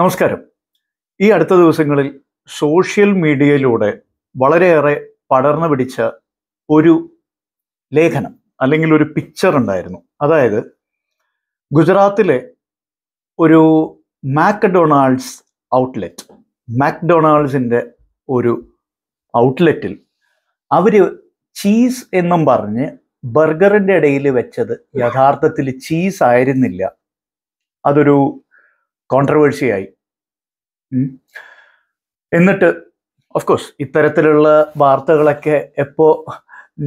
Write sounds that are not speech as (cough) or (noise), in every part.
നമസ്കാരം ഈ അടുത്ത ദിവസങ്ങളിൽ സോഷ്യൽ മീഡിയയിലൂടെ വളരെയേറെ പടർന്നു പിടിച്ച ഒരു ലേഖനം അല്ലെങ്കിൽ ഒരു പിക്ചർ ഉണ്ടായിരുന്നു അതായത് ഗുജറാത്തിലെ ഒരു മാക്ഡൊണാൾഡ്സ് ഔട്ട്ലെറ്റ് മാക്ഡൊണാൾഡ്സിൻ്റെ ഒരു ഔട്ട്ലെറ്റിൽ അവർ ചീസ് എന്നും പറഞ്ഞ് ബർഗറിൻ്റെ ഇടയിൽ വെച്ചത് യഥാർത്ഥത്തിൽ ചീസ് ആയിരുന്നില്ല അതൊരു കോൺട്രവേഴ്സിയായി എന്നിട്ട് ഓഫ് കോഴ്സ് ഇത്തരത്തിലുള്ള വാർത്തകളൊക്കെ എപ്പോ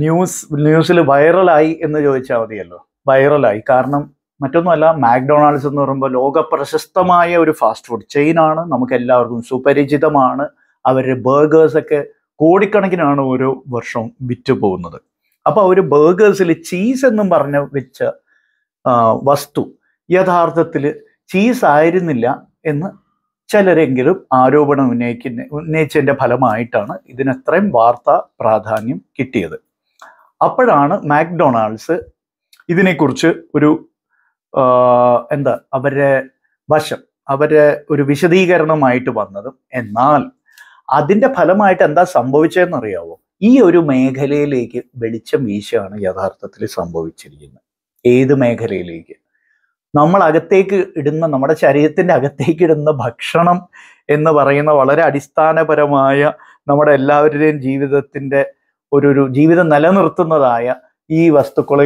ന്യൂസ് ന്യൂസിൽ വൈറലായി എന്ന് ചോദിച്ചാൽ മതിയല്ലോ വൈറലായി കാരണം മറ്റൊന്നുമല്ല മാക്ഡൊണാൾഡ്സ് എന്ന് പറയുമ്പോൾ ലോക പ്രശസ്തമായ ഒരു ഫാസ്റ്റ് ഫുഡ് ആണ് നമുക്ക് എല്ലാവർക്കും സുപരിചിതമാണ് അവരുടെ ബേഗേഴ്സൊക്കെ കോടിക്കണക്കിനാണ് ഓരോ വർഷവും വിറ്റ് പോകുന്നത് അപ്പോൾ അവർ ബേഗേഴ്സിൽ ചീസ് എന്നും പറഞ്ഞ വെച്ച വസ്തു യഥാർത്ഥത്തിൽ ചീസ് ആയിരുന്നില്ല എന്ന് ചിലരെങ്കിലും ആരോപണം ഉന്നയിക്കുന്ന ഉന്നയിച്ചതിൻ്റെ ഫലമായിട്ടാണ് ഇതിനത്രയും വാർത്താ പ്രാധാന്യം കിട്ടിയത് അപ്പോഴാണ് മാക്ഡൊണാൾഡ്സ് ഇതിനെക്കുറിച്ച് ഒരു എന്താ അവരുടെ വശം അവരെ ഒരു വിശദീകരണമായിട്ട് വന്നതും എന്നാൽ അതിൻ്റെ ഫലമായിട്ട് എന്താ സംഭവിച്ചതെന്നറിയാവോ ഈ ഒരു മേഖലയിലേക്ക് വെളിച്ചം വീശുകയാണ് യഥാർത്ഥത്തിൽ സംഭവിച്ചിരിക്കുന്നത് ഏത് മേഖലയിലേക്ക് നമ്മൾ അകത്തേക്ക് ഇടുന്ന നമ്മുടെ ശരീരത്തിൻ്റെ അകത്തേക്ക് ഇടുന്ന ഭക്ഷണം എന്ന് പറയുന്ന വളരെ അടിസ്ഥാനപരമായ നമ്മുടെ എല്ലാവരുടെയും ജീവിതത്തിൻ്റെ ഒരു ഒരു ജീവിതം നിലനിർത്തുന്നതായ ഈ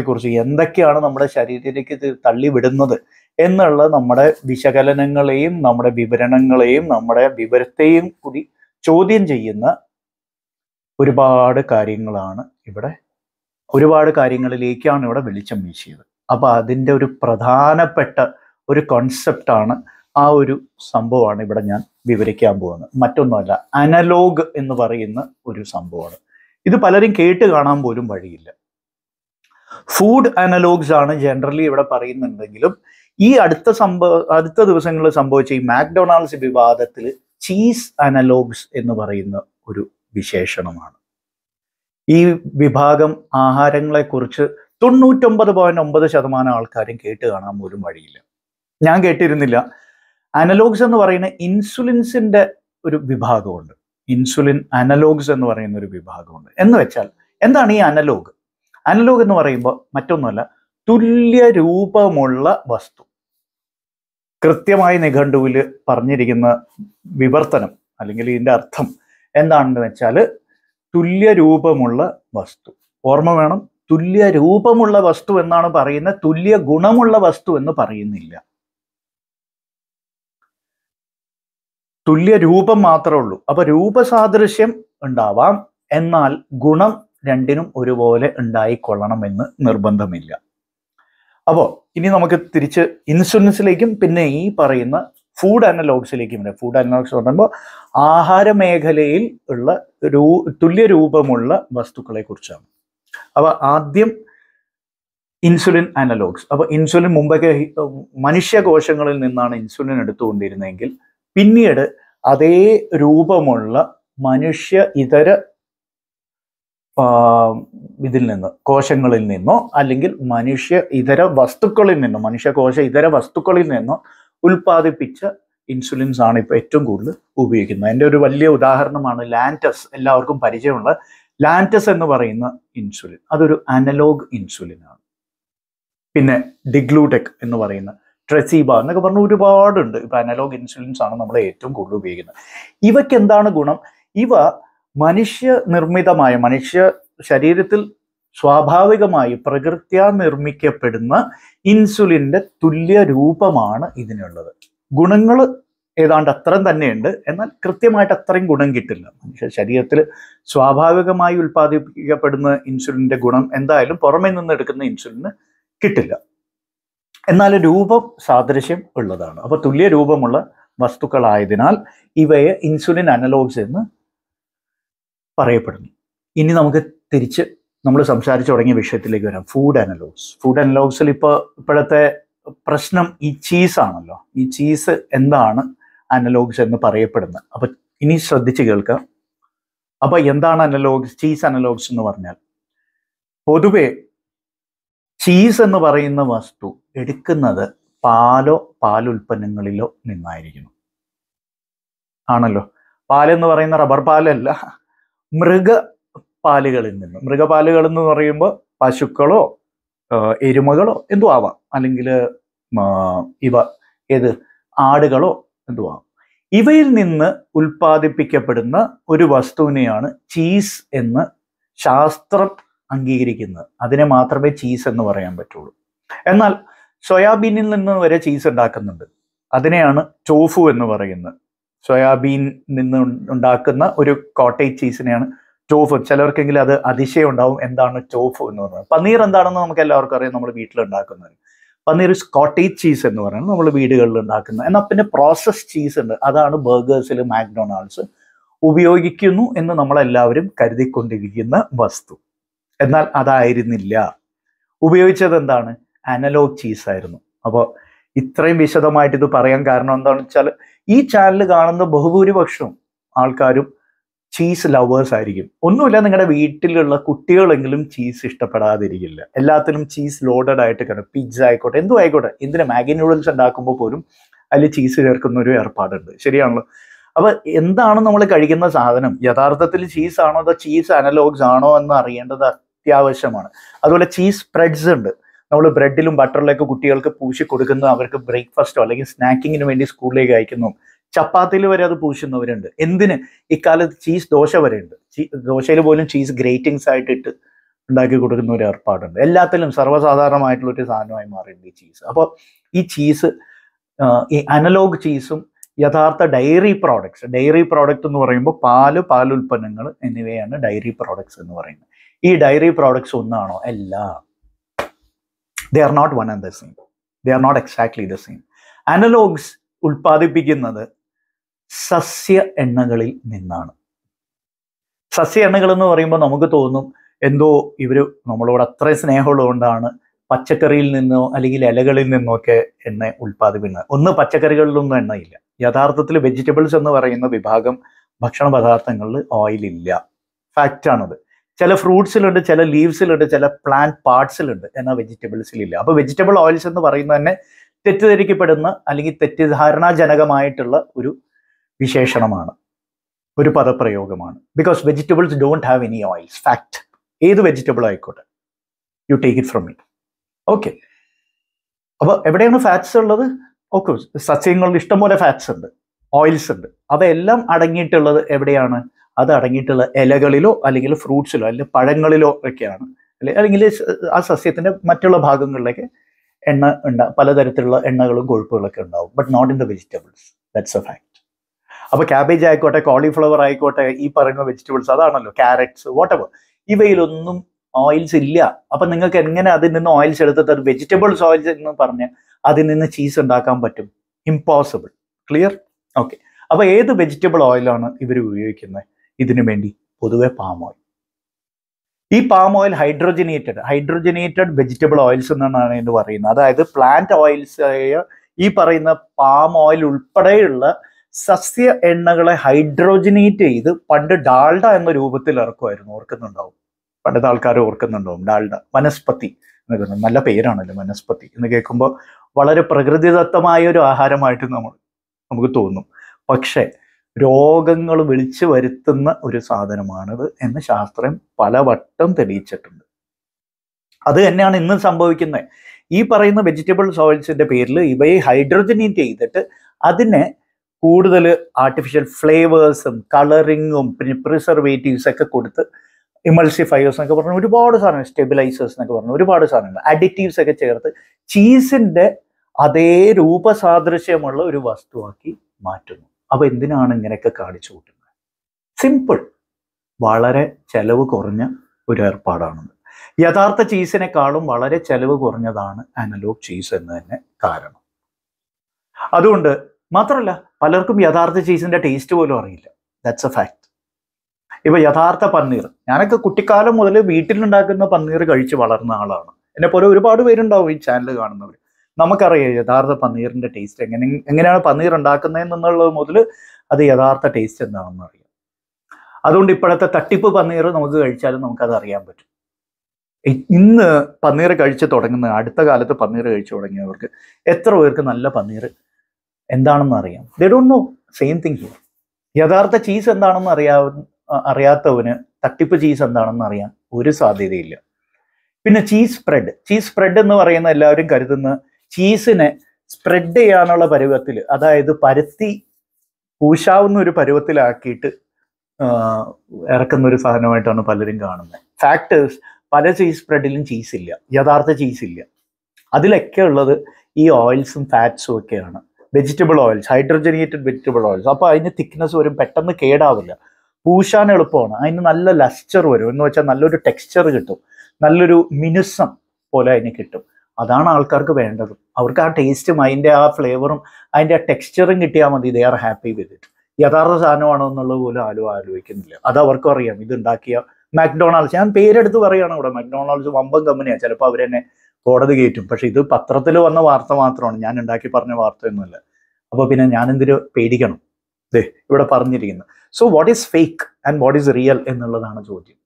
കുറിച്ച് എന്തൊക്കെയാണ് നമ്മുടെ ശരീരത്തിലേക്ക് തള്ളിവിടുന്നത് എന്നുള്ള നമ്മുടെ വിശകലനങ്ങളെയും നമ്മുടെ വിവരണങ്ങളെയും നമ്മുടെ വിവരത്തെയും കൂടി ചോദ്യം ചെയ്യുന്ന ഒരുപാട് കാര്യങ്ങളാണ് ഇവിടെ ഒരുപാട് കാര്യങ്ങളിലേക്കാണ് ഇവിടെ വെളിച്ചം വീശിയത് അപ്പോൾ അതിൻ്റെ ഒരു പ്രധാനപ്പെട്ട ഒരു കോൺസെപ്റ്റാണ് ആ ഒരു സംഭവമാണ് ഇവിടെ ഞാൻ വിവരിക്കാൻ പോകുന്നത് മറ്റൊന്നുമല്ല അനലോഗ് എന്ന് പറയുന്ന ഒരു സംഭവമാണ് ഇത് പലരും കേട്ട് കാണാൻ പോലും വഴിയില്ല ഫുഡ് അനലോഗ്സ് ആണ് ജനറലി ഇവിടെ പറയുന്നുണ്ടെങ്കിലും ഈ അടുത്ത സംഭവ അടുത്ത ദിവസങ്ങളിൽ സംഭവിച്ച ഈ മാക്ഡൊണാൾഡ്സ് വിവാദത്തിൽ ചീസ് അനലോഗ്സ് എന്ന് പറയുന്ന ഒരു വിശേഷണമാണ് ഈ വിഭാഗം ആഹാരങ്ങളെക്കുറിച്ച് തൊണ്ണൂറ്റൊമ്പത് പോയിന്റ് ഒമ്പത് ശതമാനം ആൾക്കാരും കേട്ട് കാണാൻ പോലും വഴിയില്ല ഞാൻ കേട്ടിരുന്നില്ല അനലോഗ്സ് എന്ന് പറയുന്ന ഇൻസുലിൻസിന്റെ ഒരു വിഭാഗമുണ്ട് ഇൻസുലിൻ അനലോഗ്സ് എന്ന് പറയുന്ന ഒരു വിഭാഗമുണ്ട് എന്ന് വെച്ചാൽ എന്താണ് ഈ അനലോഗ് അനലോഗ് എന്ന് പറയുമ്പോൾ മറ്റൊന്നുമല്ല തുല്യ രൂപമുള്ള വസ്തു കൃത്യമായി നിഘണ്ടുവിൽ പറഞ്ഞിരിക്കുന്ന വിവർത്തനം അല്ലെങ്കിൽ ഇതിൻ്റെ അർത്ഥം എന്താണെന്ന് വെച്ചാൽ തുല്യ രൂപമുള്ള വസ്തു ഓർമ്മ വേണം തുല്യ രൂപമുള്ള വസ്തു എന്നാണ് പറയുന്നത് തുല്യ ഗുണമുള്ള വസ്തു എന്ന് പറയുന്നില്ല തുല്യ രൂപം മാത്രമേ ഉള്ളൂ അപ്പൊ രൂപസാദൃശ്യം ഉണ്ടാവാം എന്നാൽ ഗുണം രണ്ടിനും ഒരുപോലെ എന്ന് നിർബന്ധമില്ല അപ്പോൾ ഇനി നമുക്ക് തിരിച്ച് ഇൻഷുറൻസിലേക്കും പിന്നെ ഈ പറയുന്ന ഫുഡ് അനലോഗ്സിലേക്കും വരാം ഫുഡ് അനലോഗ്സ് പറയുമ്പോൾ ആഹാര മേഖലയിൽ ഉള്ള രൂ തുല്യ രൂപമുള്ള വസ്തുക്കളെ കുറിച്ചാണ് അപ്പോൾ ആദ്യം ഇൻസുലിൻ അനലോഗ്സ് അപ്പോൾ ഇൻസുലിൻ മുമ്പൊക്കെ മനുഷ്യകോശങ്ങളിൽ നിന്നാണ് ഇൻസുലിൻ എടുത്തുകൊണ്ടിരുന്നെങ്കിൽ പിന്നീട് അതേ രൂപമുള്ള മനുഷ്യ ഇതര ഇതിൽ നിന്ന് കോശങ്ങളിൽ നിന്നോ അല്ലെങ്കിൽ മനുഷ്യ ഇതര വസ്തുക്കളിൽ നിന്നോ മനുഷ്യകോശ ഇതര വസ്തുക്കളിൽ നിന്നോ ഉൽപ്പാദിപ്പിച്ച ഇൻസുലിൻസ് ആണ് ഇപ്പോൾ ഏറ്റവും കൂടുതൽ ഉപയോഗിക്കുന്നത് എൻ്റെ ഒരു വലിയ ഉദാഹരണമാണ് ലാൻറ്റസ് എല്ലാവർക്കും പരിചയമുള്ള ലാൻറ്റസ് എന്ന് പറയുന്ന ഇൻസുലിൻ അതൊരു അനലോഗ് ഇൻസുലിനാണ് പിന്നെ ഡിഗ്ലൂടെക് എന്ന് പറയുന്ന ട്രെസീബ എന്നൊക്കെ പറഞ്ഞ ഒരുപാടുണ്ട് ഇപ്പൊ അനലോഗ് ഇൻസുലിൻസ് ആണ് നമ്മൾ ഏറ്റവും കൂടുതൽ ഉപയോഗിക്കുന്നത് ഇവയ്ക്ക് എന്താണ് ഗുണം ഇവ മനുഷ്യ നിർമ്മിതമായ മനുഷ്യ ശരീരത്തിൽ സ്വാഭാവികമായി പ്രകൃത്യാ നിർമ്മിക്കപ്പെടുന്ന ഇൻസുലിൻ്റെ തുല്യ രൂപമാണ് ഇതിനുള്ളത് ഗുണങ്ങൾ ഏതാണ്ട് അത്രയും തന്നെയുണ്ട് എന്നാൽ കൃത്യമായിട്ട് അത്രയും ഗുണം കിട്ടില്ല മനുഷ്യ ശരീരത്തിൽ സ്വാഭാവികമായി ഉൽപ്പാദിപ്പിക്കപ്പെടുന്ന ഇൻസുലിൻ്റെ ഗുണം എന്തായാലും പുറമേ നിന്ന് എടുക്കുന്ന ഇൻസുലിന് കിട്ടില്ല എന്നാൽ രൂപം സാദൃശ്യം ഉള്ളതാണ് അപ്പോൾ തുല്യ രൂപമുള്ള വസ്തുക്കളായതിനാൽ ഇവയെ ഇൻസുലിൻ അനലോഗ്സ് എന്ന് പറയപ്പെടുന്നു ഇനി നമുക്ക് തിരിച്ച് നമ്മൾ സംസാരിച്ചു തുടങ്ങിയ വിഷയത്തിലേക്ക് വരാം ഫുഡ് അനലോഗ്സ് ഫുഡ് അനലോഗ്സിൽ ഇപ്പോൾ ഇപ്പോഴത്തെ പ്രശ്നം ഈ ചീസാണല്ലോ ഈ ചീസ് എന്താണ് അനലോഗ്സ് എന്ന് പറയപ്പെടുന്നത് അപ്പൊ ഇനി ശ്രദ്ധിച്ച് കേൾക്കുക അപ്പോൾ എന്താണ് അനലോഗ്സ് ചീസ് അനലോഗ്സ് എന്ന് പറഞ്ഞാൽ പൊതുവെ ചീസ് എന്ന് പറയുന്ന വസ്തു എടുക്കുന്നത് പാലോ പാലുൽപ്പന്നങ്ങളിലോ നിന്നായിരിക്കുന്നു ആണല്ലോ പാലെന്ന് പറയുന്ന റബ്ബർ പാലല്ല മൃഗ പാലുകളിൽ നിന്ന് മൃഗപാലുകൾ എന്ന് പറയുമ്പോൾ പശുക്കളോ എരുമകളോ എന്തോ ആവാം അല്ലെങ്കിൽ ഇവ ഏത് ആടുകളോ എന്തുവാ ഇവയിൽ നിന്ന് ഉൽപ്പാദിപ്പിക്കപ്പെടുന്ന ഒരു വസ്തുവിനെയാണ് ചീസ് എന്ന് ശാസ്ത്രം അംഗീകരിക്കുന്നത് അതിനെ മാത്രമേ ചീസ് എന്ന് പറയാൻ പറ്റുള്ളൂ എന്നാൽ സോയാബീനിൽ നിന്ന് വരെ ചീസ് ഉണ്ടാക്കുന്നുണ്ട് അതിനെയാണ് ടോഫു എന്ന് പറയുന്നത് സോയാബീൻ നിന്ന് ഉണ്ടാക്കുന്ന ഒരു കോട്ടേജ് ചീസിനെയാണ് ടോഫു ചിലർക്കെങ്കിലും അത് അതിശയം ഉണ്ടാവും എന്താണ് ടോഫു എന്ന് പറയുന്നത് പനീർ എന്താണെന്ന് നമുക്ക് എല്ലാവർക്കും അറിയാം നമ്മൾ വീട്ടിൽ ഉണ്ടാക്കുന്നത് പന്നീർ സ്കോട്ടേജ് ചീസ് എന്ന് പറയുന്നത് നമ്മൾ വീടുകളിൽ ഉണ്ടാക്കുന്നത് എന്നാൽ പിന്നെ പ്രോസസ് ചീസ് ഉണ്ട് അതാണ് ബേഗേഴ്സിൽ മാക്ഡൊണാൾഡ്സ് ഉപയോഗിക്കുന്നു എന്ന് നമ്മളെല്ലാവരും കരുതിക്കൊണ്ടിരിക്കുന്ന വസ്തു എന്നാൽ അതായിരുന്നില്ല ഉപയോഗിച്ചത് എന്താണ് അനലോഗ് ചീസ് ആയിരുന്നു അപ്പോൾ ഇത്രയും വിശദമായിട്ട് ഇത് പറയാൻ കാരണം എന്താണെന്ന് വെച്ചാൽ ഈ ചാനൽ കാണുന്ന ബഹുഭൂരിപക്ഷം ആൾക്കാരും ചീസ് ലവേഴ്സ് ആയിരിക്കും ഒന്നുമില്ല നിങ്ങളുടെ വീട്ടിലുള്ള കുട്ടികളെങ്കിലും ചീസ് ഇഷ്ടപ്പെടാതിരിക്കില്ല എല്ലാത്തിനും ചീസ് ലോഡഡ് ആയിട്ട് കാണും പിജ്ജ ആയിക്കോട്ടെ എന്തും ആയിക്കോട്ടെ എന്തിനാ മാഗി നൂഡിൽസ് ഉണ്ടാക്കുമ്പോൾ പോലും അതിൽ ചീസ് ചേർക്കുന്ന ഒരു ഏർപ്പാടുണ്ട് ശരിയാണല്ലോ അപ്പോൾ എന്താണ് നമ്മൾ കഴിക്കുന്ന സാധനം യഥാർത്ഥത്തിൽ ചീസ് ആണോ അതോ ചീസ് അനലോഗ്സ് ആണോ എന്ന് അറിയേണ്ടത് അത്യാവശ്യമാണ് അതുപോലെ ചീസ് സ്പ്രെഡ്സ് ഉണ്ട് നമ്മൾ ബ്രെഡിലും ബട്ടറിലൊക്കെ കുട്ടികൾക്ക് പൂശി കൊടുക്കുന്ന അവർക്ക് ബ്രേക്ക്ഫാസ്റ്റോ അല്ലെങ്കിൽ സ്നാക്കിങ്ങിന് വേണ്ടി സ്കൂളിലേക്ക് അയക്കുന്നു ചപ്പാത്തിയിൽ വരെ അത് പൂശുന്നവരുണ്ട് എന്തിന് ഇക്കാലത്ത് ചീസ് ദോശ വരെ ഉണ്ട് ദോശയിൽ പോലും ചീസ് ഗ്രേറ്റിങ്സ് ആയിട്ടിട്ട് ഉണ്ടാക്കി കൊടുക്കുന്ന ഒരു ഏർപ്പാടുണ്ട് എല്ലാത്തിലും സർവ്വസാധാരണമായിട്ടുള്ള ഒരു സാധനമായി മാറിയിട്ടുണ്ട് ഈ ചീസ് അപ്പോൾ ഈ ചീസ് ഈ അനലോഗ് ചീസും യഥാർത്ഥ ഡയറി പ്രോഡക്ട്സ് ഡയറി പ്രോഡക്റ്റ് എന്ന് പറയുമ്പോൾ പാല് പാലുൽപ്പന്നങ്ങൾ എന്നിവയാണ് ഡയറി പ്രോഡക്ട്സ് എന്ന് പറയുന്നത് ഈ ഡയറി പ്രോഡക്ട്സ് ഒന്നാണോ അല്ല they are not one and the same they are not exactly the same analogues ഉൽപ്പാദിപ്പിക്കുന്നത് സസ്യ എണ്ണകളിൽ നിന്നാണ് സസ്യ എണ്ണകൾ എന്ന് പറയുമ്പോൾ നമുക്ക് തോന്നും എന്തോ ഇവർ നമ്മളോട് അത്രയും സ്നേഹമുള്ളതുകൊണ്ടാണ് പച്ചക്കറിയിൽ നിന്നോ അല്ലെങ്കിൽ ഇലകളിൽ നിന്നോ ഒക്കെ എണ്ണ ഉൽപ്പാദിപ്പിക്കുന്നത് ഒന്ന് പച്ചക്കറികളിലൊന്നും എണ്ണയില്ല യഥാർത്ഥത്തിൽ വെജിറ്റബിൾസ് എന്ന് പറയുന്ന വിഭാഗം ഭക്ഷണ പദാർത്ഥങ്ങളിൽ ഓയിലില്ല ഫാക്റ്റാണത് ചില ഫ്രൂട്ട്സിലുണ്ട് ചില ലീവ്സിലുണ്ട് ചില പ്ലാന്റ് പാർട്സിലുണ്ട് എന്നാൽ വെജിറ്റബിൾസിലില്ല അപ്പോൾ വെജിറ്റബിൾ ഓയിൽസ് എന്ന് പറയുന്നത് തന്നെ തെറ്റിദ്ധരിക്കപ്പെടുന്ന അല്ലെങ്കിൽ തെറ്റിദ്ധാരണാജനകമായിട്ടുള്ള ഒരു വിശേഷണമാണ് ഒരു പദപ്രയോഗമാണ് because vegetables don't have any oils fact ഏത് വെജിറ്റബിൾ ആയിക്കോട്ടെ you take it from me okay അപ്പോൾ എവിടെയാണ് ഫാറ്റ്സ് ഉള്ളത് ഓക്കെ സസ്യങ്ങളിൽ ഇഷ്ടംപോലെ ഫാറ്റ്സ് ഉണ്ട് ഓയിൽസ് ഉണ്ട് അവയെല്ലാം അടങ്ങിയിട്ടുള്ളത് എവിടെയാണ് അത് അടങ്ങിയിട്ടുള്ള ഇലകളിലോ അല്ലെങ്കിൽ ഫ്രൂട്ട്സിലോ അല്ലെങ്കിൽ പഴങ്ങളിലോ ഒക്കെയാണ് അല്ലെങ്കിൽ ആ സസ്യത്തിൻ്റെ മറ്റുള്ള ഭാഗങ്ങളിലേക്ക് എണ്ണ ഉണ്ടാ പലതരത്തിലുള്ള എണ്ണകളും കൊഴുപ്പുകളൊക്കെ ഉണ്ടാവും but not in the vegetables that's a fact അപ്പോൾ ക്യാബേജ് ആയിക്കോട്ടെ കോളിഫ്ലവർ ആയിക്കോട്ടെ ഈ പറയുന്ന വെജിറ്റബിൾസ് അതാണല്ലോ ക്യാരറ്റ്സ് വാട്ടവർ ഇവയിലൊന്നും ഓയിൽസ് ഇല്ല അപ്പൊ നിങ്ങൾക്ക് എങ്ങനെ അതിൽ നിന്ന് ഓയിൽസ് എടുത്തിട്ട് വെജിറ്റബിൾസ് ഓയിൽസ് എന്ന് പറഞ്ഞ് അതിൽ നിന്ന് ചീസ് ഉണ്ടാക്കാൻ പറ്റും ഇമ്പോസിബിൾ ക്ലിയർ ഓക്കെ അപ്പൊ ഏത് വെജിറ്റബിൾ ഓയിലാണ് ഇവർ ഉപയോഗിക്കുന്നത് ഇതിനു വേണ്ടി പൊതുവെ പാം ഓയിൽ ഈ palm oil hydrogenated hydrogenated vegetable oils എന്നാണ് എന്ന് പറയുന്നത് അതായത് പ്ലാന്റ് ഓയിൽസ് ഈ പറയുന്ന പാം ഓയിൽ ഉൾപ്പെടെയുള്ള സസ്യ എണ്ണകളെ ഹൈഡ്രോജനേറ്റ് ചെയ്ത് പണ്ട് ഡാൾഡ എന്ന രൂപത്തിൽ ഇറക്കുമായിരുന്നു ഓർക്കുന്നുണ്ടാവും പണ്ടത്തെ ആൾക്കാർ ഓർക്കുന്നുണ്ടാവും ഡാൾഡ വനസ്പതി എന്ന് നല്ല പേരാണല്ലോ വനസ്പതി എന്ന് കേൾക്കുമ്പോൾ വളരെ പ്രകൃതിദത്തമായ ഒരു ആഹാരമായിട്ട് നമ്മൾ നമുക്ക് തോന്നും പക്ഷേ രോഗങ്ങൾ വിളിച്ചു വരുത്തുന്ന ഒരു സാധനമാണിത് എന്ന് ശാസ്ത്രം പലവട്ടം തെളിയിച്ചിട്ടുണ്ട് അത് തന്നെയാണ് ഇന്ന് സംഭവിക്കുന്നത് ഈ പറയുന്ന വെജിറ്റബിൾ സോയിൽസിന്റെ പേരിൽ ഇവയെ ഹൈഡ്രോജനേറ്റ് ചെയ്തിട്ട് അതിനെ കൂടുതൽ ആർട്ടിഫിഷ്യൽ ഫ്ലേവേഴ്സും കളറിങ്ങും പിന്നെ പ്രിസർവേറ്റീവ്സ് ഒക്കെ കൊടുത്ത് ഇമൾസിഫയേഴ്സ് എന്നൊക്കെ പറഞ്ഞ ഒരുപാട് സാധനങ്ങൾ സ്റ്റെബിലൈസേഴ്സ് എന്നൊക്കെ പറഞ്ഞു ഒരുപാട് സാധനങ്ങൾ അഡിറ്റീവ്സ് ഒക്കെ ചേർത്ത് ചീസിൻ്റെ അതേ രൂപസാദൃശ്യമുള്ള ഒരു വസ്തുവാക്കി മാറ്റുന്നു അപ്പോൾ എന്തിനാണ് ഇങ്ങനെയൊക്കെ കാണിച്ചു കൂട്ടുന്നത് സിമ്പിൾ വളരെ ചെലവ് കുറഞ്ഞ ഒരു ഏർപ്പാടാണെന്ന് യഥാർത്ഥ ചീസിനെക്കാളും വളരെ ചെലവ് കുറഞ്ഞതാണ് അനലോഗ് ചീസ് എന്ന് തന്നെ കാരണം അതുകൊണ്ട് മാത്രമല്ല പലർക്കും യഥാർത്ഥ ചീസിന്റെ ടേസ്റ്റ് പോലും അറിയില്ല ദാറ്റ്സ് എ ഫാക്ട് ഇപ്പൊ യഥാർത്ഥ പന്നീർ ഞാനൊക്കെ കുട്ടിക്കാലം മുതൽ വീട്ടിലുണ്ടാക്കുന്ന പന്നീർ കഴിച്ച് വളർന്ന ആളാണ് എന്നെ പോലെ ഒരുപാട് പേരുണ്ടാവും ഈ ചാനൽ കാണുന്നവർ നമുക്കറിയാം യഥാർത്ഥ പന്നീറിന്റെ ടേസ്റ്റ് എങ്ങനെ എങ്ങനെയാണ് പന്നീർ ഉണ്ടാക്കുന്നതെന്നുള്ളത് മുതൽ അത് യഥാർത്ഥ ടേസ്റ്റ് എന്താണെന്ന് അറിയാം അതുകൊണ്ട് ഇപ്പോഴത്തെ തട്ടിപ്പ് പന്നീർ നമുക്ക് കഴിച്ചാലും നമുക്കത് അറിയാൻ പറ്റും ഇന്ന് പന്നീർ കഴിച്ച് തുടങ്ങുന്ന അടുത്ത കാലത്ത് പന്നീർ കഴിച്ചു തുടങ്ങിയവർക്ക് എത്ര പേർക്ക് നല്ല പന്നീർ എന്താണെന്ന് അറിയാം they don't know same thing യഥാർത്ഥ ചീസ് എന്താണെന്ന് അറിയാവ അറിയാത്തവന് തട്ടിപ്പ് ചീസ് എന്താണെന്ന് അറിയാൻ ഒരു സാധ്യതയില്ല പിന്നെ ചീസ് സ്പ്രെഡ് ചീസ് സ്പ്രെഡ് എന്ന് പറയുന്ന എല്ലാവരും കരുതുന്ന ചീസിനെ സ്പ്രെഡ് ചെയ്യാനുള്ള പരുവത്തിൽ അതായത് പരുത്തി പൂശാവുന്ന ഒരു പരുവത്തിലാക്കിയിട്ട് ഇറക്കുന്ന ഒരു സാധനമായിട്ടാണ് പലരും കാണുന്നത് ഫാക്ടേഴ്സ് പല ചീസ് സ്പ്രെഡിലും ചീസ് ഇല്ല യഥാർത്ഥ ചീസ് ഇല്ല അതിലൊക്കെ ഉള്ളത് ഈ ഓയിൽസും ഫാറ്റ്സും ഒക്കെയാണ് vegetable oils hydrogenated vegetable oils അപ്പോൾ അതിന് തിക്നെസ് വരും പെട്ടെന്ന് കേടാവില്ല പൂശാൻ എളുപ്പമാണ് അതിന് നല്ല ലസ്റ്റർ വരും എന്ന് വെച്ചാൽ നല്ലൊരു ടെക്സ്ചർ കിട്ടും നല്ലൊരു മിനുസം പോലെ അതിന് കിട്ടും അതാണ് ആൾക്കാർക്ക് വേണ്ടത് അവർക്ക് ആ ടേസ്റ്റും അതിൻ്റെ ആ ഫ്ലേവറും അതിൻ്റെ ആ ടെക്സ്ചറും കിട്ടിയാൽ മതി they are happy with it യഥാർത്ഥ സാധനമാണോ എന്നുള്ളത് പോലും ആരും ആലോചിക്കുന്നില്ല അത് അവർക്കും അറിയാം ഉണ്ടാക്കിയ മാക്ഡൊണാൾഡ്സ് ഞാൻ പേരെടുത്ത് പറയുകയാണ് ഇവിടെ മാക്ഡൊണാൾഡ്സ് വമ്പൻ കമ്പനിയാണ് ചിലപ്പോൾ അവരെന്നെ കോടതി കയറ്റും പക്ഷെ ഇത് പത്രത്തിൽ വന്ന വാർത്ത മാത്രമാണ് ഞാൻ ഉണ്ടാക്കി പറഞ്ഞ വാർത്തയൊന്നുമല്ല അപ്പോൾ പിന്നെ ഞാൻ എന്തിനു പേടിക്കണം ദേ ഇവിടെ പറഞ്ഞിരിക്കുന്നു so what is fake and what is real എന്നുള്ളതാണ് ചോദ്യം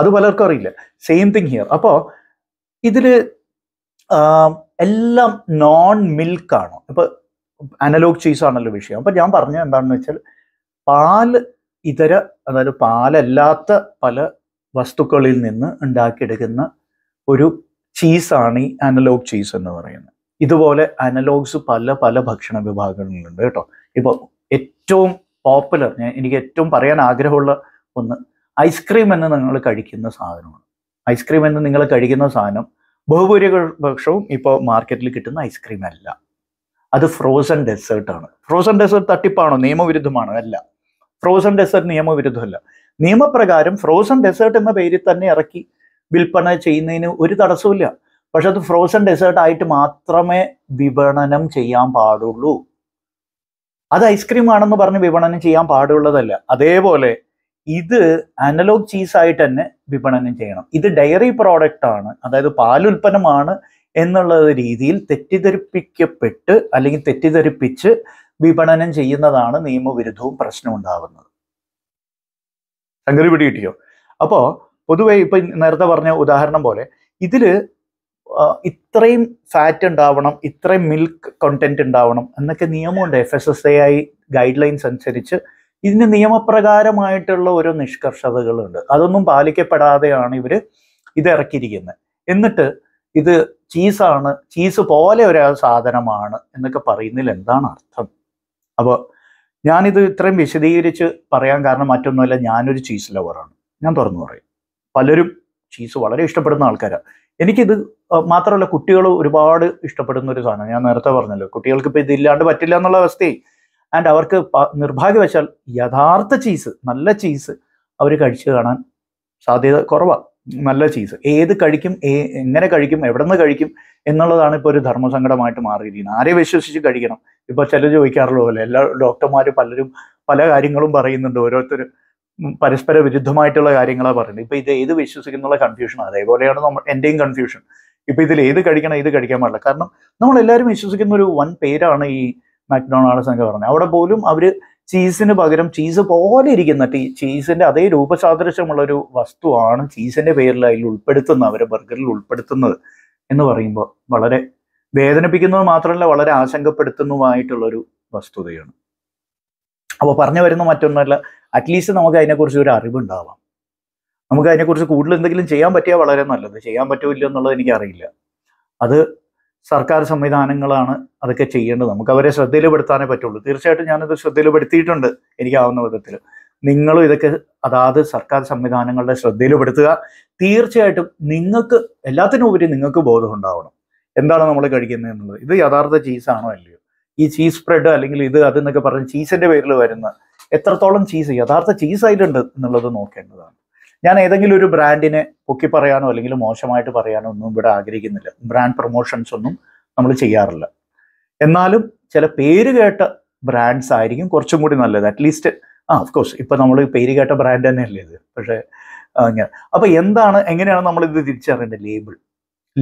അത് പലർക്കും അറിയില്ല സെയിം തിങ് ഹിയർ അപ്പോൾ ഇതിൽ എല്ലാം നോൺ മിൽക്ക് ആണ് ഇപ്പോൾ അനലോഗ് ചീസാണല്ലോ വിഷയം അപ്പം ഞാൻ പറഞ്ഞത് എന്താണെന്ന് വെച്ചാൽ പാൽ ഇതര അതായത് പാലല്ലാത്ത പല വസ്തുക്കളിൽ നിന്ന് ഉണ്ടാക്കിയെടുക്കുന്ന ഒരു ചീസാണ് ഈ അനലോഗ് ചീസ് എന്ന് പറയുന്നത് ഇതുപോലെ അനലോഗ്സ് പല പല ഭക്ഷണ വിഭാഗങ്ങളിലുണ്ട് കേട്ടോ ഇപ്പോൾ ഏറ്റവും പോപ്പുലർ ഞാൻ എനിക്ക് ഏറ്റവും പറയാൻ ആഗ്രഹമുള്ള ഒന്ന് ഐസ്ക്രീം എന്ന് നിങ്ങൾ കഴിക്കുന്ന സാധനമാണ് ഐസ്ക്രീം എന്ന് നിങ്ങൾ കഴിക്കുന്ന സാധനം ബഹുഭൂരിപക്ഷവും ഇപ്പോൾ മാർക്കറ്റിൽ കിട്ടുന്ന ഐസ്ക്രീം അല്ല അത് ഫ്രോസൺ ഡെസേർട്ടാണ് ഫ്രോസൺ ഡെസേർട്ട് തട്ടിപ്പാണോ നിയമവിരുദ്ധമാണോ അല്ല ഫ്രോസൺ ഡെസേർട്ട് നിയമവിരുദ്ധമല്ല നിയമപ്രകാരം ഫ്രോസൺ ഡെസേർട്ട് എന്ന പേരിൽ തന്നെ ഇറക്കി വിൽപ്പന ചെയ്യുന്നതിന് ഒരു തടസ്സമില്ല പക്ഷെ അത് ഫ്രോസൺ ഡെസേർട്ട് ആയിട്ട് മാത്രമേ വിപണനം ചെയ്യാൻ പാടുള്ളൂ അത് ഐസ്ക്രീം ആണെന്ന് പറഞ്ഞ് വിപണനം ചെയ്യാൻ പാടുള്ളതല്ല അതേപോലെ ഇത് അനലോഗ് ചീസ് ആയിട്ട് തന്നെ വിപണനം ചെയ്യണം ഇത് ഡയറി പ്രോഡക്റ്റ് ആണ് അതായത് പാലുൽപ്പന്നമാണ് എന്നുള്ള രീതിയിൽ തെറ്റിദ്ധരിപ്പിക്കപ്പെട്ട് അല്ലെങ്കിൽ തെറ്റിദ്ധരിപ്പിച്ച് വിപണനം ചെയ്യുന്നതാണ് നിയമവിരുദ്ധവും പ്രശ്നമുണ്ടാകുന്നത് സംഗതി പിടി കിട്ടിയോ അപ്പോൾ പൊതുവെ ഇപ്പൊ നേരത്തെ പറഞ്ഞ ഉദാഹരണം പോലെ ഇതില് ഇത്രയും ഫാറ്റ് ഉണ്ടാവണം ഇത്രയും മിൽക്ക് കണ്ടന്റ് ഉണ്ടാവണം എന്നൊക്കെ നിയമമുണ്ട് F S S A I guidelines അനുസരിച്ച് ഇതിന് നിയമപ്രകാരമായിട്ടുള്ള ഓരോ നിഷ്കർഷതകളുണ്ട് അതൊന്നും പാലിക്കപ്പെടാതെയാണ് ഇവര് ഇത് ഇറക്കിയിരിക്കുന്നത് എന്നിട്ട് ഇത് ചീസാണ് ചീസ് പോലെ ഒരു സാധനമാണ് എന്നൊക്കെ പറയുന്നതിൽ എന്താണ് അർത്ഥം അപ്പോൾ ഞാനിത് ഇത്രയും വിശദീകരിച്ച് പറയാൻ കാരണം മറ്റൊന്നുമല്ല ഞാനൊരു ചീസ് ലവറാണ് ഞാൻ തുറന്നു പറയും പലരും ചീസ് വളരെ ഇഷ്ടപ്പെടുന്ന ആൾക്കാരാണ് എനിക്കിത് മാത്രമല്ല കുട്ടികൾ ഒരുപാട് ഇഷ്ടപ്പെടുന്ന ഒരു സാധനം ഞാൻ നേരത്തെ പറഞ്ഞല്ലോ കുട്ടികൾക്ക് ഇപ്പോൾ ഇതില്ലാണ്ട് പറ്റില്ല എന്നുള്ള അവസ്ഥയായി ആൻഡ് അവർക്ക് നിർഭാഗ്യവശാൽ യഥാർത്ഥ ചീസ് നല്ല ചീസ് അവർ കഴിച്ചു കാണാൻ സാധ്യത കുറവാണ് നല്ല ചീസ് ഏത് കഴിക്കും ഏ എങ്ങനെ കഴിക്കും എവിടെ നിന്ന് കഴിക്കും എന്നുള്ളതാണ് ഇപ്പോൾ ഒരു ധർമ്മസങ്കടമായിട്ട് മാറിയിരിക്കുന്നത് ആരെ വിശ്വസിച്ച് കഴിക്കണം ഇപ്പോൾ ചിലർ ചോദിക്കാറുള്ളൂ പോലെ എല്ലാ ഡോക്ടർമാരും പലരും പല കാര്യങ്ങളും പറയുന്നുണ്ട് ഓരോരുത്തർ പരസ്പര വിരുദ്ധമായിട്ടുള്ള കാര്യങ്ങളാണ് പറയുന്നത് ഇപ്പോൾ ഇത് ഏത് വിശ്വസിക്കുന്നുള്ള കൺഫ്യൂഷൻ അതേപോലെയാണ് നമ്മൾ എൻ്റെയും കൺഫ്യൂഷൻ ഇപ്പോൾ ഇതിൽ ഏത് കഴിക്കണം ഏത് കഴിക്കാൻ പാടില്ല കാരണം നമ്മളെല്ലാവരും വിശ്വസിക്കുന്ന ഒരു വൻ പേരാണ് ഈ മാക്ഡൊണാൾഡ്സ് എന്നൊക്കെ പറഞ്ഞത് അവിടെ പോലും അവർ ചീസിന് പകരം ചീസ് പോലെ ഇരിക്കുന്ന ചീസിന്റെ അതേ രൂപസാദൃശ്യമുള്ള ഒരു വസ്തുവാണ് ചീസിന്റെ പേരിൽ അതിൽ ഉൾപ്പെടുത്തുന്നത് അവരെ ബർഗറിൽ ഉൾപ്പെടുത്തുന്നത് എന്ന് പറയുമ്പോൾ വളരെ വേദനിപ്പിക്കുന്നത് മാത്രമല്ല വളരെ ആശങ്കപ്പെടുത്തുന്നതുമായിട്ടുള്ളൊരു വസ്തുതയാണ് അപ്പോൾ പറഞ്ഞു വരുന്ന മറ്റൊന്നല്ല അറ്റ്ലീസ്റ്റ് നമുക്ക് അതിനെക്കുറിച്ച് ഒരു അറിവുണ്ടാവാം നമുക്ക് അതിനെക്കുറിച്ച് കൂടുതൽ എന്തെങ്കിലും ചെയ്യാൻ പറ്റിയാൽ വളരെ നല്ലത് ചെയ്യാൻ പറ്റുമോ എന്നുള്ളത് എനിക്കറിയില്ല അത് സർക്കാർ സംവിധാനങ്ങളാണ് അതൊക്കെ ചെയ്യേണ്ടത് നമുക്ക് അവരെ ശ്രദ്ധയിൽപ്പെടുത്താനേ പറ്റുള്ളൂ തീർച്ചയായിട്ടും ഞാനത് ശ്രദ്ധയിൽപ്പെടുത്തിയിട്ടുണ്ട് എനിക്കാവുന്ന വിധത്തിൽ നിങ്ങളും ഇതൊക്കെ അതാത് സർക്കാർ സംവിധാനങ്ങളുടെ ശ്രദ്ധയിൽപ്പെടുത്തുക തീർച്ചയായിട്ടും നിങ്ങൾക്ക് എല്ലാത്തിനും ഉപരി നിങ്ങൾക്ക് ബോധം ഉണ്ടാവണം എന്താണ് നമ്മൾ കഴിക്കുന്നത് എന്നുള്ളത് ഇത് യഥാർത്ഥ ചീസാണോ അല്ലയോ ഈ ചീസ് സ്പ്രെഡ് അല്ലെങ്കിൽ ഇത് അതെന്നൊക്കെ പറഞ്ഞ് ചീസിന്റെ പേരിൽ വരുന്ന എത്രത്തോളം ചീസ് യഥാർത്ഥ ചീസ് അതിലുണ്ട് എന്നുള്ളത് നോക്കേണ്ടതാണ് ഞാൻ ഏതെങ്കിലും ഒരു ബ്രാൻഡിനെ പൊക്കി പറയാനോ അല്ലെങ്കിൽ മോശമായിട്ട് പറയാനോ ഒന്നും ഇവിടെ ആഗ്രഹിക്കുന്നില്ല ബ്രാൻഡ് പ്രൊമോഷൻസ് ഒന്നും നമ്മൾ ചെയ്യാറില്ല എന്നാലും ചില പേര് കേട്ട ബ്രാൻഡ്സ് ആയിരിക്കും കുറച്ചും കൂടി നല്ലത് അറ്റ്ലീസ്റ്റ് ആ ഓഫ് കോഴ്സ് ഇപ്പം നമ്മൾ പേര് കേട്ട ബ്രാൻഡ് തന്നെയല്ലേ ഇത് പക്ഷേ അങ്ങനെ അപ്പോൾ എന്താണ് എങ്ങനെയാണ് നമ്മൾ ഇത് തിരിച്ചറിയേണ്ടത് ലേബിൾ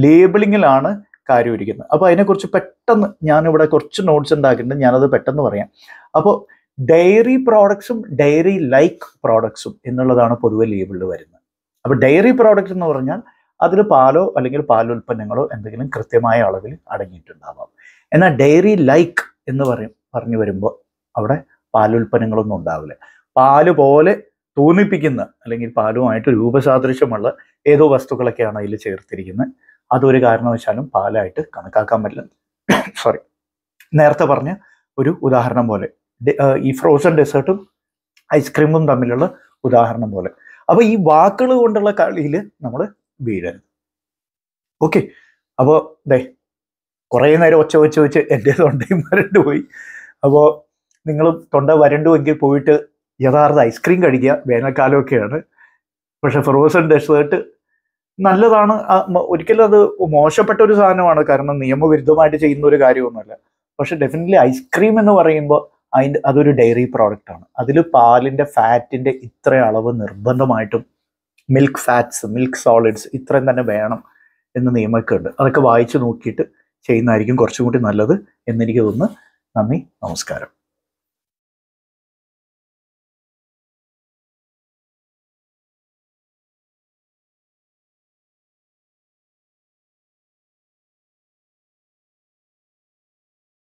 ലേബിളിങ്ങിലാണ് കാര്യം ഇരിക്കുന്നത് അപ്പോൾ അതിനെക്കുറിച്ച് പെട്ടെന്ന് ഞാനിവിടെ കുറച്ച് നോട്ട്സ് ഉണ്ടാക്കിയിട്ടുണ്ട് ഞാനത് പെട്ടെന്ന് പറയാം അപ്പോൾ ഡയറി പ്രോഡക്ട്സും ഡയറി ലൈക്ക് പ്രോഡക്ട്സും എന്നുള്ളതാണ് പൊതുവെ ലേബിളിൽ വരുന്നത് അപ്പോൾ ഡയറി പ്രോഡക്റ്റ് എന്ന് പറഞ്ഞാൽ അതിൽ പാലോ അല്ലെങ്കിൽ പാലുൽപ്പന്നങ്ങളോ എന്തെങ്കിലും കൃത്യമായ അളവിൽ അടങ്ങിയിട്ടുണ്ടാവാം എന്നാൽ ഡയറി ലൈക്ക് എന്ന് പറയും പറഞ്ഞു വരുമ്പോൾ അവിടെ പാലുൽപ്പന്നങ്ങളൊന്നും ഉണ്ടാവില്ല പാല് പോലെ തോന്നിപ്പിക്കുന്ന അല്ലെങ്കിൽ പാലുമായിട്ട് രൂപസാദൃശ്യമുള്ള ഏതോ വസ്തുക്കളൊക്കെയാണ് അതിൽ ചേർത്തിരിക്കുന്നത് അതൊരു കാരണവശാലും പാലായിട്ട് കണക്കാക്കാൻ പറ്റില്ല സോറി (coughs) നേരത്തെ പറഞ്ഞ ഒരു ഉദാഹരണം പോലെ ഈ ഫ്രോസൺ ഡെസേർട്ടും ഐസ്ക്രീമും തമ്മിലുള്ള ഉദാഹരണം പോലെ അപ്പോൾ ഈ വാക്കുകൾ കൊണ്ടുള്ള കളിയിൽ നമ്മൾ വീഴരുത് ഓക്കെ അപ്പോൾ ദേ കുറേ നേരം ഒച്ച വെച്ച് വെച്ച് എൻ്റെ തൊണ്ടയും വരണ്ടു പോയി അപ്പോൾ നിങ്ങൾ തൊണ്ട വരണ്ടുവെങ്കിൽ പോയിട്ട് യഥാർത്ഥ ഐസ്ക്രീം കഴിക്കുക വേനൽക്കാലമൊക്കെയാണ് പക്ഷേ ഫ്രോസൺ ഡെസേർട്ട് നല്ലതാണ് ഒരിക്കലും അത് മോശപ്പെട്ട ഒരു സാധനമാണ് കാരണം നിയമവിരുദ്ധമായിട്ട് ചെയ്യുന്ന ഒരു കാര്യമൊന്നുമല്ല പക്ഷെ ഡെഫിനറ്റ്ലി ഐസ്ക്രീം എന്ന് പറയുമ്പോൾ അതിൻ്റെ അതൊരു ഡെയറി പ്രോഡക്റ്റ് ആണ് അതിൽ പാലിൻ്റെ ഫാറ്റിൻ്റെ ഇത്ര അളവ് നിർബന്ധമായിട്ടും മിൽക്ക് ഫാറ്റ്സ് മിൽക്ക് സോളിഡ്സ് ഇത്രയും തന്നെ വേണം എന്ന നിയമമൊക്കെ ഉണ്ട് അതൊക്കെ വായിച്ചു നോക്കിയിട്ട് ചെയ്യുന്നതായിരിക്കും കുറച്ചും കൂടി നല്ലത് എന്നെനിക്ക് തോന്നുന്നു നന്ദി നമസ്കാരം